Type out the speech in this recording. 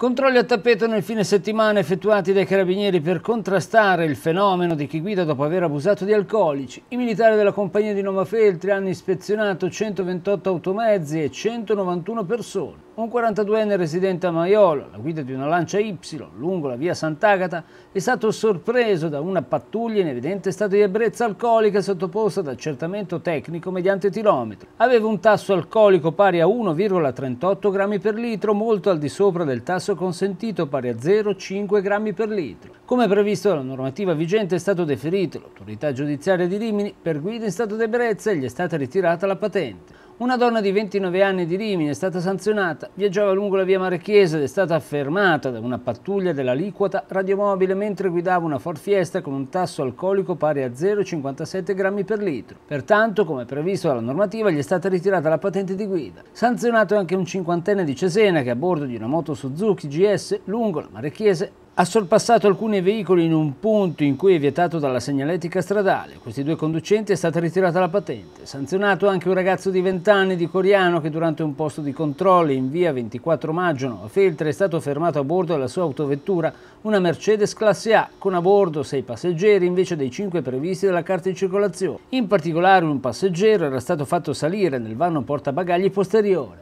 Controlli a tappeto nel fine settimana effettuati dai carabinieri per contrastare il fenomeno di chi guida dopo aver abusato di alcolici. I militari della compagnia di Nova Feltri hanno ispezionato 128 automezzi e 191 persone. Un 42enne residente a Maiolo, alla guida di una lancia Y lungo la via Sant'Agata, è stato sorpreso da una pattuglia in evidente stato di ebbrezza alcolica sottoposta ad accertamento tecnico mediante tirometro. Aveva un tasso alcolico pari a 1,38 grammi per litro, molto al di sopra del tasso basso consentito pari a 0,5 grammi per litro. Come previsto dalla normativa vigente è stato deferito l'autorità giudiziaria di Rimini per guida in stato d'ebbrezza e gli è stata ritirata la patente. Una donna di 29 anni di Rimini è stata sanzionata, viaggiava lungo la via Marechiesa ed è stata fermata da una pattuglia dell'aliquota radiomobile mentre guidava una Ford Fiesta con un tasso alcolico pari a 0,57 grammi per litro. Pertanto, come previsto dalla normativa, gli è stata ritirata la patente di guida. Sanzionato anche un cinquantenne di Cesena che a bordo di una moto Suzuki GS lungo la Marechiese ha sorpassato alcuni veicoli in un punto in cui è vietato dalla segnaletica stradale. Questi due conducenti è stata ritirata la patente. Sanzionato anche un ragazzo di 20 anni di Coriano che durante un posto di controllo in via 24 Maggio a Feltre è stato fermato a bordo della sua autovettura, una Mercedes classe A, con a bordo 6 passeggeri invece dei 5 previsti dalla carta di circolazione. In particolare un passeggero era stato fatto salire nel vano portabagagli posteriore.